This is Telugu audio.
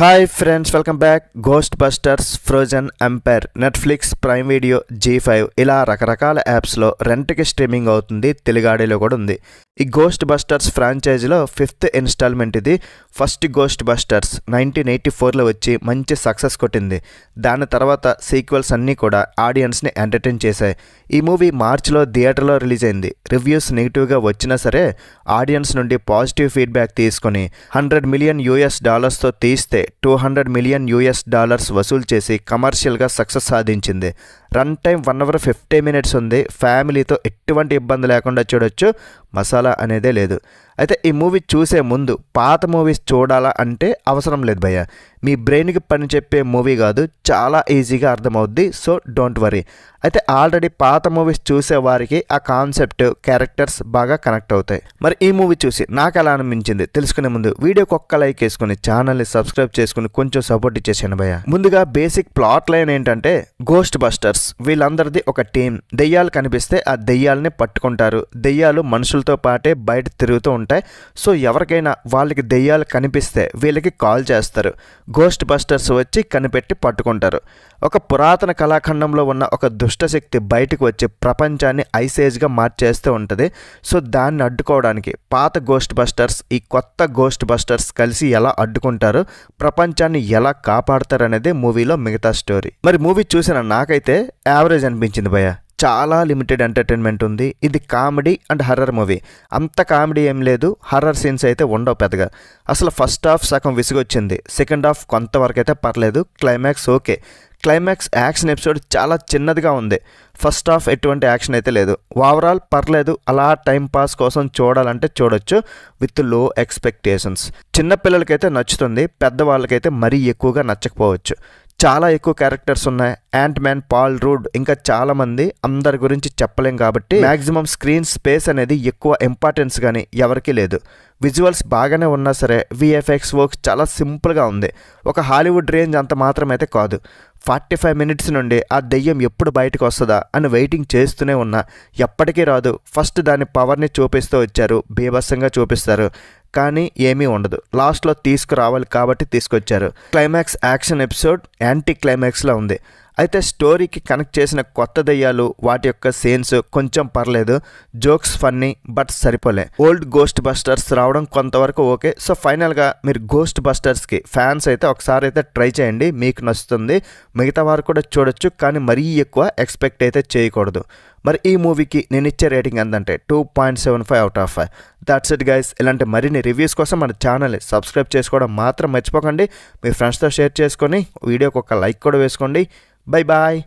Hi friends welcome back Ghostbusters frozen empire Netflix Prime Video Zee five ఇలా రకరకాల యాప్స్లో రెంట్కి స్ట్రీమింగ్ అవుతుంది తెలుగాడిలో కూడా ఉంది ఈ గోస్ట్ బస్టర్స్ ఫ్రాంచైజీలో ఫిఫ్త్ ఇన్స్టాల్మెంట్ ఇది first Ghostbusters nineteen eighty ఫోర్లో వచ్చి మంచి సక్సెస్ కొట్టింది దాని తర్వాత సీక్వెల్స్ అన్నీ కూడా ఆడియన్స్ని ఎంటర్టైన్ చేశాయి ఈ మూవీ మార్చిలో థియేటర్లో రిలీజ్ అయింది రివ్యూస్ నెగిటివ్గా వచ్చినా సరే ఆడియన్స్ నుండి పాజిటివ్ ఫీడ్బ్యాక్ తీసుకొని హండ్రెడ్ మిలియన్ యూఎస్ డాలర్స్తో తీస్తే two hundred million US dollars వసూలు చేసి కమర్షియల్గా సక్సెస్ సాధించింది run time one hour fifty minutes ఉంది ఫ్యామిలీతో ఎటువంటి ఇబ్బంది లేకుండా చూడొచ్చు మసాలా అనేదే లేదు అయితే ఈ మూవీ చూసే ముందు పాత మూవీస్ చూడాలా అంటే అవసరం లేదు భయ్య మీ బ్రెయిన్కి పని చెప్పే మూవీ కాదు చాలా ఈజీగా అర్థమవుద్ది సో డోంట్ వరీ అయితే ఆల్రెడీ పాత మూవీస్ చూసే వారికి ఆ కాన్సెప్ట్ క్యారెక్టర్స్ బాగా కనెక్ట్ అవుతాయి మరి ఈ మూవీ చూసి నాకు ఎలా అనిపించింది తెలుసుకునే ముందు వీడియోకి ఒక్క లైక్ వేసుకుని ఛానల్ని సబ్స్క్రైబ్ చేసుకుని కొంచెం సపోర్ట్ ఇచ్చేసాను భయ్య ముందుగా బేసిక్ ప్లాట్ లైన్ ఏంటంటే గోస్ట్ బస్టర్స్ స్పిరిట్స్ వీళ్ళందరిది ఒక టీం దెయ్యాలు కనిపిస్తే ఆ దెయ్యాలని పట్టుకుంటారు దెయ్యాలు మనుషులతో పాటే బయట తిరుగుతూ ఉంటాయి సో ఎవరికైనా వాళ్ళకి దెయ్యాలు కనిపిస్తే వీళ్ళకి కాల్ చేస్తారు గోస్ట్ బస్టర్స్ వచ్చి కనిపెట్టి పట్టుకుంటారు ఒక పురాతన కళాఖండంలో ఉన్న ఒక దుష్టశక్తి బయటకు వచ్చి ప్రపంచాన్ని ఐసేజ్గా మార్చేస్తూ ఉంటుంది సో దాన్ని అడ్డుకోవడానికి పాత గోస్ట్ బస్టర్స్ ఈ కొత్త గోస్ట్ బస్టర్స్ కలిసి ఎలా అడ్డుకుంటారు ప్రపంచాన్ని ఎలా కాపాడతారు అనేది మూవీలో మిగతా స్టోరీ మరి మూవీ చూసిన నాకైతే యావరేజ్ అనిపించింది భయ చాలా లిమిటెడ్ ఎంటర్టైన్మెంట్ ఉంది ఇది కామెడీ అండ్ హర్రర్ మూవీ అంత కామెడీ ఏం లేదు హర్రర్ సీన్స్ అయితే ఉండవు పెద్దగా అసలు ఫస్ట్ హాఫ్ సగం విసుగొచ్చింది సెకండ్ హాఫ్ కొంతవరకు అయితే పర్లేదు climax okay climax action episode చాలా చిన్నదిగా ఉంది ఫస్ట్ హాఫ్ ఎటువంటి యాక్షన్ అయితే లేదు ఓవరాల్ పర్లేదు అలా టైం పాస్ కోసం చూడాలంటే చూడొచ్చు విత్ లో ఎక్స్పెక్టేషన్స్ చిన్నపిల్లలకైతే నచ్చుతుంది పెద్దవాళ్ళకైతే మరీ ఎక్కువగా నచ్చకపోవచ్చు చాలా ఎక్కువ క్యారెక్టర్స్ ఉన్నాయి యాంట్ మ్యాన్ పాల్ రూడ్ ఇంకా చాలా మంది అందరి గురించి చెప్పలేం కాబట్టి మ్యాక్సిమం స్క్రీన్ స్పేస్ అనేది ఎక్కువ ఇంపార్టెన్స్ కానీ ఎవరికీ లేదు విజువల్స్ బాగానే ఉన్నా సరే విఎఫ్ఎక్స్ వర్క్ చాలా సింపుల్గా ఉంది ఒక హాలీవుడ్ రేంజ్ అంత మాత్రమైతే కాదు ఫార్టీ ఫైవ్ మినిట్స్ నుండి ఆ దెయ్యం ఎప్పుడు బయటకు వస్తుందా అని వెయిటింగ్ చేస్తూనే ఉన్నా ఎప్పటికీ రాదు ఫస్ట్ దాని పవర్ని చూపిస్తూ వచ్చారు బీభత్సంగా చూపిస్తారు కానీ ఏమీ ఉండదు లాస్ట్లో తీసుకురావాలి కాబట్టి తీసుకొచ్చారు క్లైమాక్స్ యాక్షన్ ఎపిసోడ్ యాంటీ క్లైమాక్స్లో ఉంది అయితే స్టోరీకి కనెక్ట్ చేసిన కొత్త దయ్యాలు వాటి యొక్క సీన్స్ కొంచెం పర్లేదు జోక్స్ ఫన్నీ బట్ సరిపోలే ఓల్డ్ గోస్ట్ బస్టర్స్ రావడం కొంతవరకు ఓకే సో ఫైనల్గా మీరు గోస్ట్ బస్టర్స్కి ఫ్యాన్స్ అయితే ఒకసారి అయితే ట్రై చేయండి మీకు నచ్చుతుంది మిగతా వారు కూడా చూడొచ్చు కానీ మరీ ఎక్కువ ఎక్స్పెక్ట్ అయితే చేయకూడదు మరి ఈ మూవీకి నేను ఇచ్చే రేటింగ్ ఎంతంటే two point seven five out of five that's it guys ఇలాంటి మరిన్ని రివ్యూస్ కోసం మన ఛానల్ సబ్స్క్రైబ్ చేసుకోవడం మాత్రం మర్చిపోకండి మీ ఫ్రెండ్స్తో షేర్ చేసుకొని వీడియోకి ఒక లైక్ కూడా వేసుకోండి Bye bye.